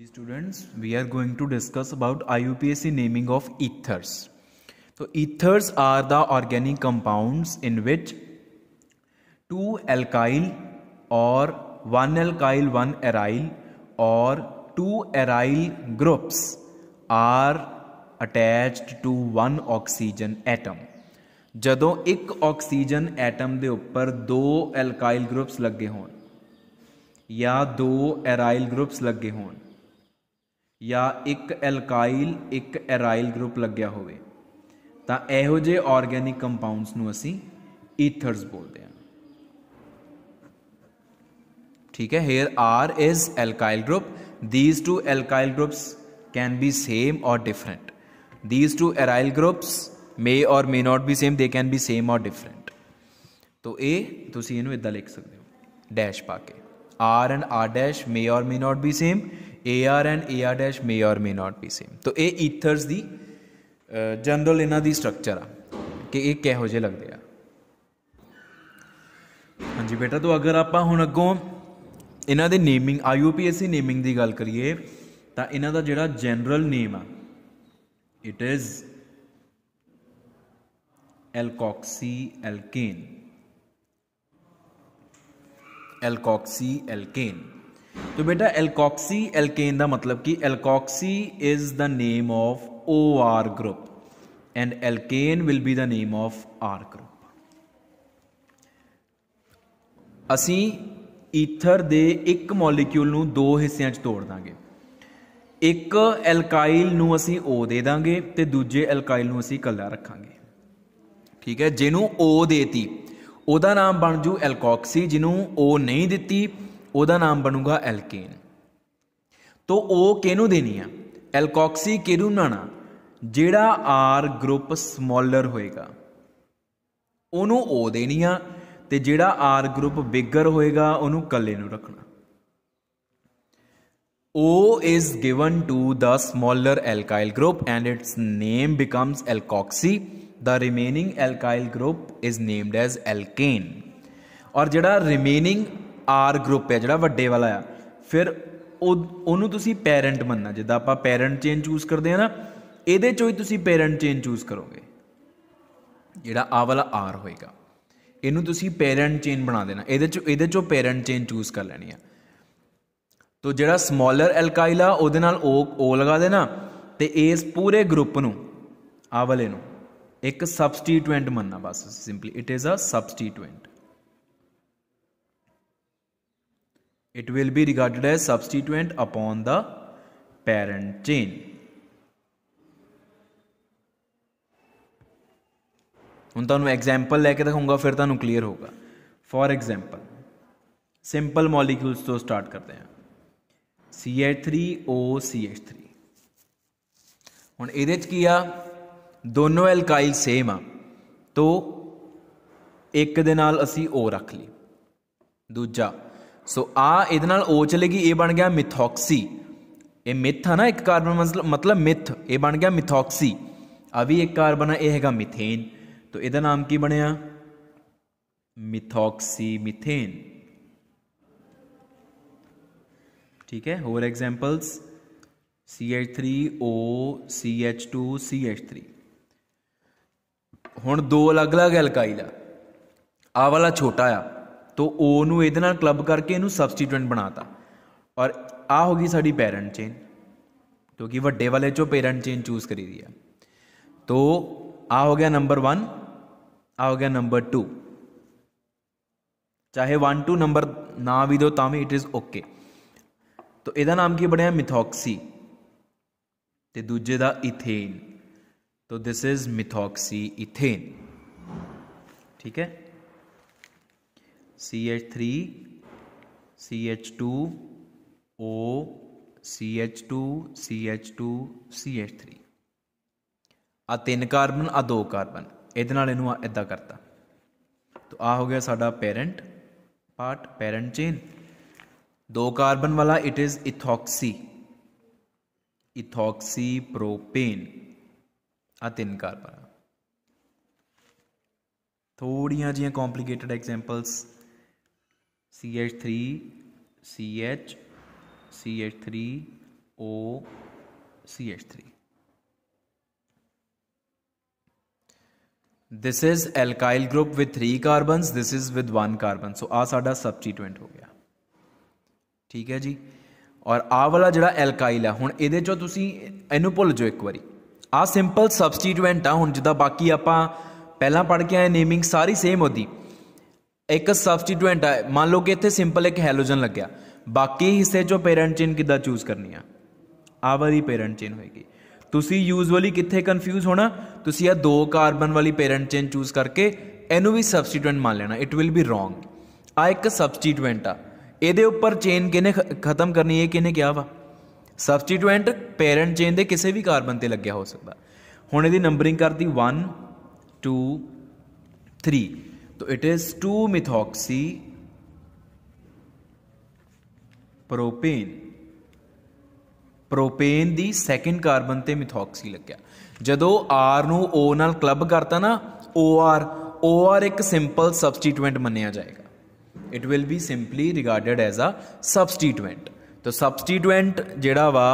Ji students we are going to discuss about I U P S C naming of ethers तो ethers are the organic compound in which two alkyl और one alkyl one aryl और two aryl groups are attach to one oxygen atom जदों एक oxygen atom के ऊपर दो alkyl groups लगे हो या दो एराइल ग्रुप्स लगे हों या एक एलकाइल एक एराइल ग्रुप लग्या हो योजे ऑर्गेनिक कंपाउंडस नी ईथरस बोलते हैं ठीक है here R is alkyl group these two alkyl groups can be same और different these two aryl groups may और may not be same they can be same और डिफरेंट तो ये इदा लिख सकते हो डैश पा के R and R dash may और may not be same AR and AR dash may or may not be same ਤੋਂ ਇਹ ਈਥਰਸ ਦੀ ਜਨਰਲ ਇਹਨਾਂ ਦੀ ਸਟਰਕਚਰ ਆ ਕਿ ਇਹ ਕਿਹੋ ਜਿਹੇ ਲੱਗਦੇ ਆ ਹਾਂਜੀ ਬੇਟਾ ਤੋਂ ਅਗਰ ਆਪਾਂ ਹੁਣ ਅੱਗੋਂ ਇਹਨਾਂ ਦੇ ਨੇਮਿੰਗ IUPAC ਨੇਮਿੰਗ ਦੀ ਗੱਲ ਕਰੀਏ ਤਾਂ ਇਹਨਾਂ ਦਾ ਜਿਹੜਾ ਜਨਰਲ ਨੇਮ ਆ ਇਟ ਇਜ਼ ਐਲਕੋਕਸੀ ਐਲਕੇਨ ਐਲਕੋਕਸੀ ਐਲਕੇਨ ਤੋ ਬੇਟਾ एल्कॉक्सी ਐਲਕੇਨ ਦਾ ਮਤਲਬ ਕੀ alkoxy is the name of OR group and alkane will be the name of R group ਅਸੀਂ ਈਥਰ ਦੇ ਇੱਕ ਮੋਲੀਕਿਊਲ ਨੂੰ ਦੋ ਹਿੱਸਿਆਂ 'ਚ ਤੋੜ ਦਾਂਗੇ ਇੱਕ ਐਲਕਾਈਲ ਨੂੰ ਅਸੀਂ O ਦੇ ਦਾਂਗੇ ਤੇ ਦੂਜੇ ਐਲਕਾਈਲ ਨੂੰ ਅਸੀਂ ਕੱਲਾ ਰੱਖਾਂਗੇ ਠੀਕ ਹੈ ਜਿਹਨੂੰ O ਦੇਤੀ ਉਹਦਾ ਨਾਮ ਬਣ ਜੂ ਐਲਕੋਕਸੀ ਜਿਹਨੂੰ O ਨਹੀਂ ਦਿੱਤੀ ਉਹਦਾ ਨਾਮ ਬਣੂਗਾ ਐਲਕੇਨ ਤੋ ਉਹ ਕਿਹਨੂੰ ਦੇਣੀ ਆ ਐਲਕੋਕਸੀ ਕਿਹਨੂੰ ਨਾਣਾ ਜਿਹੜਾ ਆਰ ਗਰੁੱਪ ਸਮਾਲਰ ਹੋਏਗਾ ਉਹਨੂੰ ਉਹ ਦੇਣੀ ਆ ਤੇ ਜਿਹੜਾ ਆਰ ਗਰੁੱਪ ਬਿਗਰ ਹੋਏਗਾ ਉਹਨੂੰ ਕੱਲੇ ਨੂੰ ਰੱਖਣਾ O is given to the smaller alkyl group and its name becomes alkoxy. The remaining alkyl group is named as alkane. aur jada remaining R group ਹੈ ਜਿਹੜਾ ਵੱਡੇ ਵਾਲਾ ਆ ਫਿਰ ਉਹਨੂੰ ਤੁਸੀਂ ਪੈਰੈਂਟ ਮੰਨਣਾ ਜਿੱਦਾਂ ਆਪਾਂ ਪੈਰੈਂਟ ਚੇਨ ਚੂਜ਼ ਕਰਦੇ ਆ ਨਾ ਇਹਦੇ ਚੋਂ ਹੀ ਤੁਸੀਂ ਪੈਰੈਂਟ ਚੇਨ ਚੂਜ਼ ਕਰੋਗੇ ਜਿਹੜਾ ਆ ਵਾਲਾ ਆਰ ਹੋਏਗਾ ਇਹਨੂੰ ਤੁਸੀਂ ਪੈਰੈਂਟ ਚੇਨ ਬਣਾ ਦੇਣਾ ਇਹਦੇ ਚੋਂ ਇਹਦੇ ਚੋਂ ਪੈਰੈਂਟ ਚੇਨ ਚੂਜ਼ ਕਰ ਲੈਣੀ ਆ ਤੋ ਜਿਹੜਾ ਸਮਾਲਰ ਐਲਕਾਈਲ ਆ ਉਹਦੇ ਨਾਲ ਓ ਓ ਲਗਾ ਦੇਣਾ ਤੇ ਇਸ ਪੂਰੇ ਗਰੁੱਪ ਨੂੰ ਆ ਵਾਲੇ ਨੂੰ ਇੱਕ ਸਬਸਟੀਟੂਐਂਟ ਮੰਨਣਾ ਬਸ simply it is a substituent it will be regarded as substituent upon the parent chain ਹੁਣ ਤੁਹਾਨੂੰ ਐਗਜ਼ਾਮਪਲ ਲੈ ਕੇ ਦਿਖਾਉਂਗਾ ਫਿਰ ਤੁਹਾਨੂੰ ਕਲੀਅਰ ਹੋਗਾ ਫॉर एग्जांपल सिंपल मॉलिक्यूल्स तो स्टार्ट करते हैं C H three O C H three ਹੁਣ ਇਹਦੇ ਚ ਕੀ ਆ ਦੋਨੋਂ ਐਲਕਾਈਲ ਸੇਮ ਆ ਤੋਂ ਇੱਕ ਦੇ ਨਾਲ ਅਸੀਂ O ਰੱਖ ਲਈ ਦੂਜਾ ਸੋ ਆ ਇਹਦੇ ਨਾਲ ਓ ਚਲੇਗੀ ਇਹ ਬਣ ਗਿਆ ਮਿਥੋਕਸੀ ਇਹ ਮਿਥ ਹੈ ਨਾ ਇੱਕ ਕਾਰਬਨ ਮਤਲਬ ਮਿਥ ਇਹ ਬਣ ਗਿਆ ਮਿਥੋਕਸੀ ਆ ਵੀ ਇੱਕ ਕਾਰਬਨ ਹੈ ਇਹ ਹੈਗਾ ਮਿਥੇਨ ਤੋ ਇਹਦਾ ਨਾਮ ਕੀ ਬਣਿਆ ਮਿਥੋਕਸੀ ਮਿਥੇਨ ठीक है और examples C H three O C H two C H three हूँ दो अलग अलग एल्काइल आ वाला छोटा आ तो ओनू ਨੂੰ क्लब करके ਕਲੱਬ ਕਰਕੇ ਇਹਨੂੰ ਸਬਸਟੀਟੂਐਂਟ ਬਣਾਤਾ ਔਰ ਆ ਹੋ ਗਈ ਸਾਡੀ ਪੈਰੈਂਟ ਚੇਨ ਕਿਉਂਕਿ ਵੱਡੇ ਵਾਲੇ ਚੋਂ ਪੈਰੈਂਟ ਚੇਨ ਚੂਜ਼ ਕਰੀ तो आ हो गया नंबर वन आ हो गया नंबर टू चाहे वन टू नंबर ना भी दो भी इट इज़ ओके तो यदा नाम की बढ़िया मिथोक्सी तो दूजे का इथेन तो दिस इज मिथोक्सी इथेन ठीक है C H three C H two O C H two C H two C H three ਆ ਤਿੰਨ ਕਾਰਬਨ ਆ ਦੋ ਕਾਰਬਨ ਇਹਦੇ ਨਾਲ ਇਹਨੂੰ ਇਦਾਂ ਕਰਤਾ ਤੋ ਆ ਹੋ पेरेंट ਸਾਡਾ ਪੈਰੈਂਟ ਪਾਰਟ दो कार्बन वाला it is ethoxy ethoxy propane आ तीन कार्बन थोड़िया जी complicated examples C H 3 C H C H 3 O C H 3 this is alkyl group with 3 carbons this is with 1 carbon so ਆ ਸਾਡਾ ਸਬਸਟੀਟੂਐਂਟ ਹੋ ਗਿਆ ਠੀਕ ਹੈ ਜੀ ਔਰ ਆ ਵਾਲਾ ਜਿਹੜਾ ਐਲਕਾਈਲ ਆ ਹੁਣ ਇਹਦੇ ਚੋਂ ਤੁਸੀਂ ਇਹਨੂੰ ਭੁੱਲ ਜਾਓ ਇੱਕ ਵਾਰੀ ਆ ਸਿੰਪਲ ਸਬਸਟੀਟੂਐਂਟ ਆ ਹੁਣ ਜਿੱਦਾਂ ਬਾਕੀ ਆਪਾਂ ਪਹਿਲਾਂ ਪੜ ਕੇ ਆਏ ਨੇਮਿੰਗ ਸਾਰੀ ਸੇਮ ਹੁੰਦੀ ਇੱਕ ਸਬਸਟੀਟੂਐਂਟ ਆ ਮੰਨ ਲਓ ਕਿ ਇੱਥੇ ਸਿੰਪਲ ਇੱਕ ਹੈਲੋਜਨ ਲੱਗਿਆ ਬਾਕੀ ਹਿੱਸੇ ਚੋਂ ਪੇਰੈਂਟ ਚੇਨ ਕਿੱਦਾਂ ਚੂਜ਼ ਕਰਨੀ ਆ ਆ ਵਾਲੀ ਪੇਰੈਂਟ ਚੇਨ ਹੋਏਗੀ ਤੁਸੀਂ ਯੂਜ਼ੂਅਲੀ ਕਿੱਥੇ ਕਨਫਿਊਜ਼ ਹੋਣਾ ਤੁਸੀਂ ਇਹ ਦੋ ਕਾਰਬਨ ਵਾਲੀ ਪੇਰੈਂਟ ਚੇਨ ਚੂਜ਼ ਕਰਕੇ ਇਹਨੂੰ ਵੀ ਸਬਸਟੀਟੂਐਂਟ ਮੰਨ ਲੈਣਾ ਇਟ ਵਿਲ ਬੀ ਰੋਂਗ ਆ ਇੱਕ ਸਬਸਟੀਟੂਐਂਟ ਆ ਇਹਦੇ ਉੱਪਰ ਚੇਨ ਕਿਨੇ ਖਤਮ ਕਰਨੀ ਹੈ ਕਿਨੇ ਕਿਹਾ ਵਾ ਸਬਸਟੀਟੂਐਂਟ ਪੇਰੈਂਟ ਚੇਨ ਦੇ ਕਿਸੇ ਵੀ ਕਾਰਬਨ ਤੇ ਲੱਗਿਆ ਹੋ ਸਕਦਾ ਹੁਣ ਇਹਦੀ ਨੰਬਰਿੰਗ ਕਰਦੀ 1 2 3 तो it is two methoxy propane propane ਦੀ ਸੈਕੰਡ ਕਾਰਬਨ ਤੇ ਮਿਥੌਕਸੀ ਲੱਗਿਆ ਜਦੋਂ R ਨੂੰ O ਨਾਲ ਕਲੱਬ ਕਰਤਾ ਨਾ OR OR ਇੱਕ ਸਿੰਪਲ ਸਬਸਟੀਟੂਐਂਟ ਮੰਨਿਆ ਜਾਏਗਾ it will be simply regarded as a substituent ਤਾਂ ਸਬਸਟੀਟੂਐਂਟ ਜਿਹੜਾ ਵਾ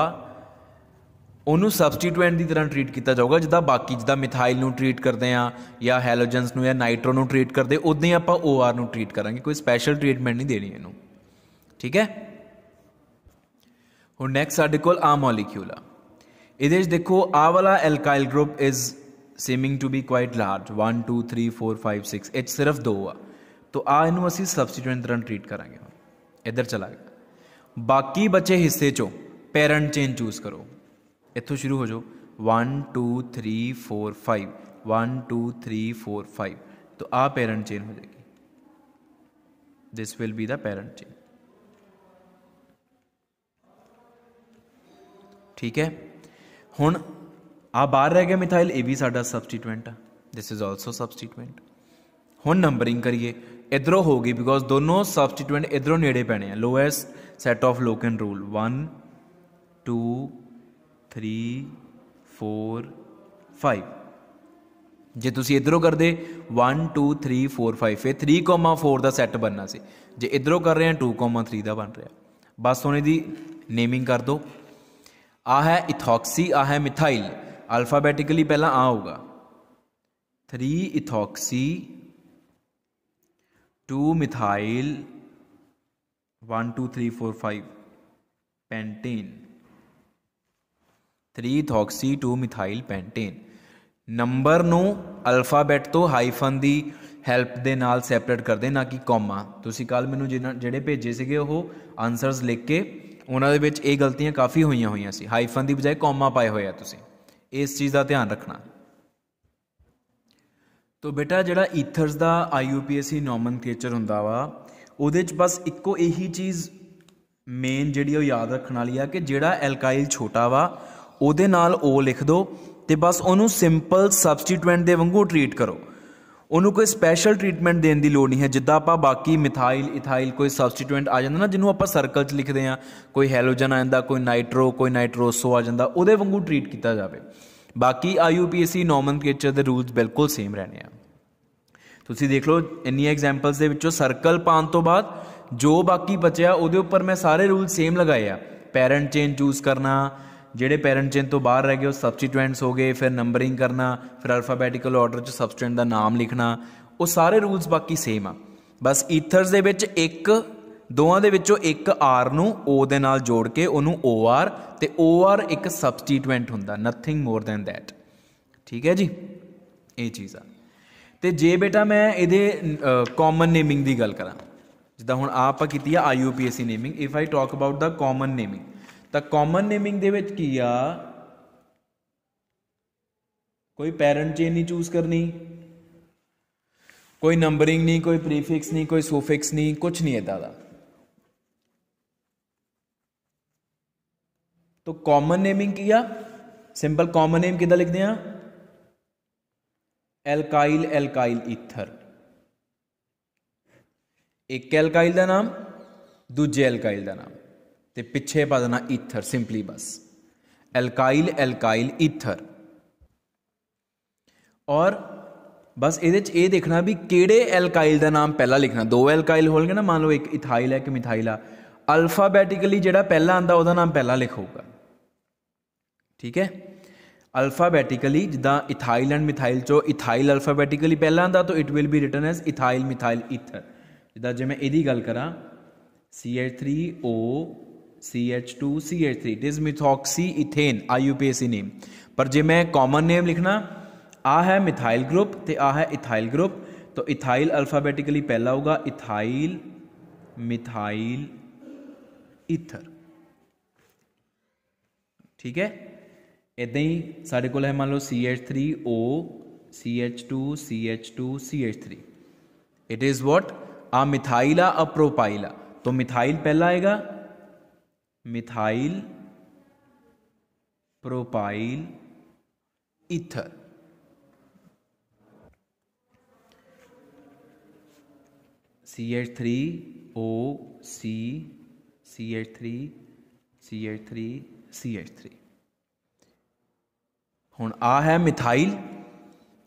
ਉਹਨੂੰ ਸਬਸਟੀਟੂਐਂਟ ਦੀ ਤਰ੍ਹਾਂ ਟ੍ਰੀਟ ਕੀਤਾ ਜਾਊਗਾ ਜਿੱਦਾਂ ਬਾਕੀ ਜਿੱਦਾਂ ਮਿਥਾਈਲ ਨੂੰ ਟ੍ਰੀਟ ਕਰਦੇ ਆ ਜਾਂ ਹੈਲੋਜਨਸ ਨੂੰ ਜਾਂ ਨਾਈਟ੍ਰੋ ਨੂੰ ਟ੍ਰੀਟ ਕਰਦੇ ਉਦਾਂ ਹੀ ਆਪਾਂ OR ਨੂੰ ਟ੍ਰੀਟ ਕਰਾਂਗੇ ਕੋਈ ਸਪੈਸ਼ਲ ਟ੍ਰੀਟਮੈਂਟ ਨਹੀਂ ਦੇਣੀ ਇਹਨੂੰ ਠੀਕ ਹੈ ਹੁਣ ਨੈਕਸਟ ਸਾਡੇ ਕੋਲ ਆ ਮੋਲੀਕਿਊਲ ਆ ਇਹਦੇ ਵਿੱਚ ਦੇਖੋ ਆ ਵਾਲਾ alkyl group is seeming to be quite large 1 2 3 4 5 6 ਇਹ ਸਿਰਫ ਦੋ ਆ ਤੋ ਆ ਇਹਨੂੰ ਅਸੀਂ ਸਬਸਟੀਟੂਐਂਟ ਤਰ੍ਹਾਂ ਟ੍ਰੀਟ ਕਰਾਂਗੇ ਇੱਧਰ ਚਲਾ ਗਿਆ ਬਾਕੀ ਬਚੇ ਹਿੱਸੇ ਚੋਂ ਪੈਰੈਂਟ ਚੇਨ ਚੂਜ਼ ਕਰੋ इतों शुरू हो जाओ one two three four five one two three four five तो आ पेरेंट चेन हो जाएगी this will be the parent chain ठीक है हूँ आ बार रह गया मिथाइल ए भी साडा substituent this is also substituent हूँ नंबरिंग करिए इधरों होगी बिकॉज दोनों सबसटीटमेंट इधरों नेड़े पैने lowest set of locant rule one two 3 4 5 ਜੇ ਤੁਸੀਂ ਇਧਰੋਂ ਕਰਦੇ 1 2 3 4 5 ਇਹ 4 ਦਾ ਸੈੱਟ ਬਣਨਾ ਸੀ ਜੇ ਇਧਰੋਂ ਕਰ ਰਹੇ ਹਾਂ 3 ਦਾ ਬਣ ਰਿਹਾ ਬਸ ਹੁਣ ਇਹਦੀ ਨੇਮਿੰਗ ਕਰ ਦੋ ਆ ਹੈ ਇਥੋਕਸੀ ਆ ਹੈ ਮਿਥਾਈਲ ਅਲਫਾਬੈਟਿਕਲੀ ਪਹਿਲਾਂ ਆ ਹੋਊਗਾ 3 ethoxy 2 methyl 1 2 3 4 5 pentane 3 methyl pentane number ਨੂੰ ਅਲਫਾਬੈਟ ਤੋਂ ਹਾਈਫਨ ਦੀ ਹੈਲਪ ਦੇ ਨਾਲ ਸੈਪਰੇਟ ਕਰਦੇ ਨਾ ਕਿ ਕੋਮਾ ਤੁਸੀਂ ਕੱਲ ਮੈਨੂੰ ਜਿਹੜੇ ਭੇਜੇ ਸੀਗੇ ਉਹ ਆਨਸਰਸ ਲਿਖ ਕੇ ਉਹਨਾਂ ਦੇ ਵਿੱਚ ਇਹ ਗਲਤੀਆਂ ਕਾਫੀ ਹੋਈਆਂ ਹੋਈਆਂ ਸੀ ਹਾਈਫਨ ਦੀ ਬਜਾਏ ਕੋਮਾ ਪਾਏ ਹੋਏ ਆ ਤੁਸੀਂ ਇਸ ਚੀਜ਼ ਦਾ ਧਿਆਨ ਰੱਖਣਾ ਤੋ ਬੇਟਾ ਜਿਹੜਾ ਈਥਰਸ ਦਾ ਆਈਯੂਪੀਐਸਸੀ ਨੋਮਨਕਲੇਚਰ ਹੁੰਦਾ ਵਾ ਉਹਦੇ ਚ ਬਸ ਇੱਕੋ ਇਹੀ ਚੀਜ਼ ਮੇਨ ਜਿਹੜੀ ਉਹ ਯਾਦ ਰੱਖਣ ਵਾਲੀ ਆ ਕਿ ਜਿਹੜਾ ਐਲਕਾਈਲ ਛੋਟਾ ਵਾ ਉਹਦੇ ਨਾਲ O ਲਿਖ ਦਿਓ ਤੇ ਬਸ ਉਹਨੂੰ ਸਿੰਪਲ ਸਬਸਟੀਟੂਐਂਟ ਦੇ ਵਾਂਗੂ ਟ੍ਰੀਟ ਕਰੋ ਉਹਨੂੰ ਕੋਈ ਸਪੈਸ਼ਲ ਟ੍ਰੀਟਮੈਂਟ ਦੇਣ ਦੀ ਲੋੜ ਨਹੀਂ ਹੈ ਜਿੱਦਾਂ ਆਪਾਂ ਬਾਕੀ ਮਿਥਾਈਲ ਇਥਾਈਲ ਕੋਈ ਸਬਸਟੀਟੂਐਂਟ ਆ ਜਾਂਦਾ ਨਾ ਜਿਹਨੂੰ ਆਪਾਂ ਸਰਕਲ 'ਚ ਲਿਖਦੇ ਆ ਕੋਈ ਹੈਲੋਜਨ ਆ ਜਾਂਦਾ ਕੋਈ ਨਾਈਟ੍ਰੋ ਕੋਈ ਨਾਈਟ੍ਰੋਸੋ ਆ ਜਾਂਦਾ ਉਹਦੇ ਵਾਂਗੂ ਟ੍ਰੀਟ ਕੀਤਾ ਜਾਵੇ ਬਾਕੀ ਆਈਯੂਪੀਐਸਸੀ ਨੋਮਨਕਲੇਚਰ ਦੇ ਰੂਲਸ ਬਿਲਕੁਲ ਸੇਮ ਰਹਿਣੇ ਆ ਤੁਸੀਂ ਦੇਖ ਲਓ ਇੰਨੀਆਂ ਐਗਜ਼ਾਮਪਲਸ ਦੇ ਵਿੱਚੋਂ ਸਰਕਲ ਪਾਉਣ ਤੋਂ ਬਾਅਦ ਜੋ ਬਾਕੀ ਬਚਿਆ ਉਹਦੇ ਉੱਪਰ ਮੈਂ ਸਾਰੇ ਰੂਲ ਸੇਮ ਲਗਾਏ ਆ ਪੈਰੈਂਟ ਚੇਨ ਚੂਜ਼ ਕਰਨਾ ਜਿਹੜੇ ਪੈਰੈਂਟ ਚੇਨ ਤੋਂ ਬਾਹਰ ਰਹਿ ਗਏ ਉਹ ਸਬਸਟੀਟੂਐਂਟਸ ਹੋ ਗਏ ਫਿਰ ਨੰਬਰਿੰਗ ਕਰਨਾ ਫਿਰ ਅਲਫਾਬੈਟਿਕਲ ਆਰਡਰ 'ਚ ਸਬਸਟੀਟੂਐਂਟ ਦਾ ਨਾਮ ਲਿਖਣਾ ਉਹ ਸਾਰੇ ਰੂਲਸ ਬਾਕੀ ਸੇਮ ਆ ਬਸ ਈਥਰਸ ਦੇ ਵਿੱਚ ਇੱਕ ਦੋਵਾਂ ਦੇ ਵਿੱਚੋਂ ਇੱਕ ਆਰ ਨੂੰ ਓ ਦੇ ਨਾਲ ਜੋੜ ਕੇ ਉਹਨੂੰ ਓ ਆਰ ਤੇ ਓ ਆਰ ਇੱਕ ਸਬਸਟੀਟੂਐਂਟ ਹੁੰਦਾ ਨਥਿੰਗ ਮੋਰ ਦੈਨ ਥੈਟ ਠੀਕ ਹੈ ਜੀ ਇਹ ਚੀਜ਼ ਆ ਤੇ ਜੇ ਬੇਟਾ ਮੈਂ ਇਹਦੇ ਕਾਮਨ ਨੇਮਿੰਗ ਦੀ ਗੱਲ ਕਰਾਂ ਜਿੱਦਾਂ ਹੁਣ ਆਪਾਂ ਕੀਤੀ ਆ IUPAC naming if I talk about the common naming तो कॉमन नेमिंग दे कोई पेरेंट चेन नहीं चूज करनी कोई नंबरिंग नहीं कोई प्रीफिक्स नहीं कोई सोफिक्स नहीं कुछ नहीं इदा का तो कॉमन नेमिंग की आ सिंपल कॉमन नेम कि लिखते हैं एलकाइल एलकाइल ईथर एक एलकाइल का नाम दूजे एलकाइल का नाम ਤੇ ਪਿੱਛੇ ਪਾ ਦੇਣਾ ਈਥਰ ਸਿੰਪਲੀ ਬਸ ਐਲਕਾਈਲ ਐਲਕਾਈਲ ਈਥਰ ਔਰ ਬਸ ਇਹਦੇ ਚ ਇਹ ਦੇਖਣਾ ਵੀ ਕਿਹੜੇ ਐਲਕਾਈਲ ਦਾ ਨਾਮ ਪਹਿਲਾਂ ਲਿਖਣਾ ਦੋ ਐਲਕਾਈਲ ਹੋਣਗੇ ਨਾ ਮੰਨ ਲਓ ਇੱਕ ਇਥਾਈਲ ਹੈ ਕਿ ਮਿਥਾਈਲ ਆ ਅਲਫਾਬੈਟਿਕਲੀ ਜਿਹੜਾ ਪਹਿਲਾਂ ਆਂਦਾ ਉਹਦਾ ਨਾਮ ਪਹਿਲਾਂ ਲਿਖੋਗਾ ਠੀਕ ਹੈ अल्फाबैटिकली जिदा इथाइल एंड मिथाइल चो इथाइल अल्फाबैटिकली पहला आता तो it will be written as ethyl methyl ether जिदा जो मैं यदी गल करा C H three O C C H two H three this methoxy ethane IUPAC name पर जे मैं कॉमन नेम लिखना आ है मिथाइल ग्रुप तो आ है इथाइल ग्रुप तो इथाइल अल्फाबेटिकली पहला होगा इथाइल मिथाइल इथर ठीक है इदा ही साढ़े को मान लो C H three O C H two C H two C H three it is what आ मिथाइल आ अ आ तो मिथाइल पहला आएगा methyl propyl ether C H three O C C H three C H three C H three ਹੁਣ ਆ ਹੈ ਮਿਥਾਈਲ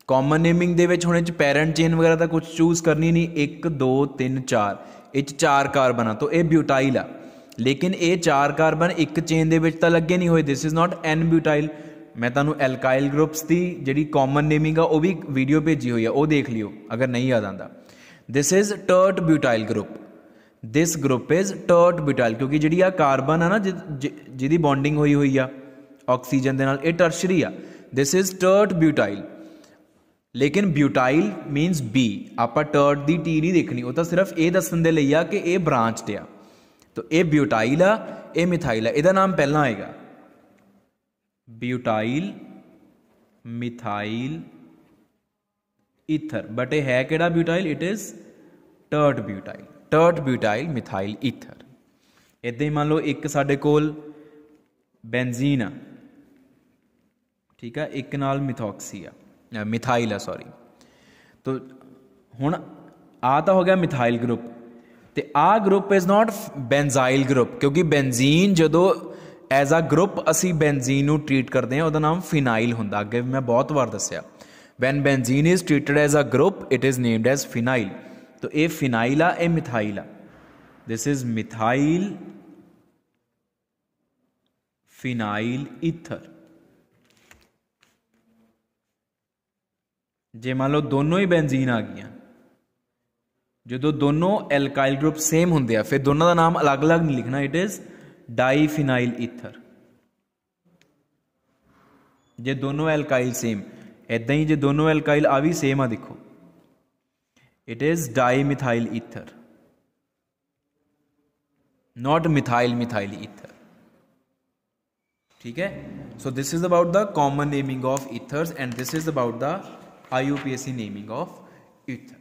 ਕਾਮਨ ਨੇਮਿੰਗ ਦੇ ਵਿੱਚ ਹੁਣ ਇਹ ਚ ਪੈਰੈਂਟ ਚੇਨ ਵਗੈਰਾ ਦਾ ਕੁਝ ਚੂਜ਼ ਕਰਨੀ ਨਹੀਂ 1 2 3 4 ਇਹ ਚ ਚਾਰ ਕਾਰਬਨ ਆ ਤਾਂ ਇਹ ਬਿਊਟਾਈਲ ਆ ਲੇਕਿਨ ਇਹ ਚਾਰ ਕਾਰਬਨ ਇੱਕ ਚੇਨ ਦੇ ਵਿੱਚ ਤਾਂ ਲੱਗੇ ਨਹੀਂ ਹੋਏ ਥਿਸ ਇਜ਼ ਨਾਟ ਐਨ ਬਿਊਟਾਈਲ ਮੈਂ ਤੁਹਾਨੂੰ ਐਲਕਾਈਲ ਗਰੁੱਪਸ ਦੀ ਜਿਹੜੀ ਕਾਮਨ ਨੇਮਿੰਗ ਆ ਉਹ ਵੀ ਵੀਡੀਓ ਭੇਜੀ ਹੋਈ ਆ ਉਹ ਦੇਖ ਲਿਓ ਅਗਰ ਨਹੀਂ ਆ ਜਾਂਦਾ this is tert butyl group this group is tert butyl ਕਿਉਂਕਿ ਜਿਹੜੀ ਆ ਕਾਰਬਨ ਆ ਨਾ ਜਿਹਦੀ ਬੌਂਡਿੰਗ ਹੋਈ ਹੋਈ ਆ ਆਕਸੀਜਨ ਦੇ ਨਾਲ ਇਹ ਟਰਸ਼ਰੀ ਆ ਥਿਸ ਇਜ਼ ਟਰਟ ਬਿਊਟਾਈਲ ਲੇਕਿਨ ਬਿਊਟਾਈਲ ਮੀਨਸ ਬੀ ਆਪਾਂ ਟਰਟ ਦੀ ਟੀ ਨਹੀਂ ਦੇਖਣੀ ਉਹ ਤਾਂ ਸਿਰਫ ਇਹ ਦੱਸਣ ਦੇ ਲਈ ਆ ਕਿ ਇਹ ਬ੍ਰਾਂਚਡ ਆ तो ए ब्यूटाइला ए मिथाइला ਇਹਦਾ ਨਾਮ ਪਹਿਲਾਂ ਆਏਗਾ ਬਿਊਟਾਈਲ ਮਿਥਾਈਲ ਈਥਰ ਬਟ ਇਹ ਹੈ ਕਿਹੜਾ butyl it is tert butyl tert butyl methyl ether ਇਦਾਂ ਹੀ ਮੰਨ ਲਓ ਇੱਕ ਸਾਡੇ ਕੋਲ ਬੈਂਜ਼ੀਨ ਆ ਠੀਕ ਆ ਇੱਕ ਨਾਲ ਮਿਥੋਕਸੀ ਆ ਮਿਥਾਈਲ ਆ ਸੌਰੀ ਤੋ ਹੁਣ ਆ ਤਾਂ ਹੋ ਗਿਆ ਮਿਥਾਈਲ ਗਰੁੱਪ ਤੇ ਆ group is not benzyl group ਕਿਉਂਕਿ ਬੈਂਜ਼ੀਨ ਜਦੋਂ ਐਜ਼ ਅ ਗਰੁੱਪ ਅਸੀਂ ਬੈਂਜ਼ੀਨ ਨੂੰ ਟ੍ਰੀਟ ਕਰਦੇ ਹਾਂ ਉਹਦਾ ਨਾਮ ਫਿਨਾਈਲ ਹੁੰਦਾ ਅੱਗੇ ਮੈਂ ਬਹੁਤ ਵਾਰ ਦੱਸਿਆ when benzene is treated as a group it is named as phenyl ਤੋ ਇਹ ਫਿਨਾਈਲ ਆ ਇਹ ਮਿਥਾਈਲ ਆ this is methyl phenyl ether ਜੇ ਮੰਨ ਲਓ ਦੋਨੋਂ ਹੀ ਬੈਂਜ਼ੀਨ ਆ ਗਈਆਂ ਜਦੋਂ ਦੋਨੋਂ ਐਲਕਾਈਲ ਗਰੁੱਪ ਸੇਮ ਹੁੰਦੇ ਆ ਫਿਰ ਦੋਨਾਂ ਦਾ ਨਾਮ ਅਲੱਗ-ਅਲੱਗ ਨਹੀਂ ਲਿਖਣਾ ਇਟ ਇਜ਼ ਡਾਈਫਿਨਾਈਲ ਈਥਰ ਜੇ ਦੋਨੋਂ ਐਲਕਾਈਲ ਸੇਮ ਇਦਾਂ ਹੀ ਜੇ ਦੋਨੋਂ ਐਲਕਾਈਲ ਆ ਵੀ ਸੇਮ ਆ ਦੇਖੋ it is dimethyl ether not methyl methyl ether ठीक है so this is about the common naming of ethers and this is about the I naming of ether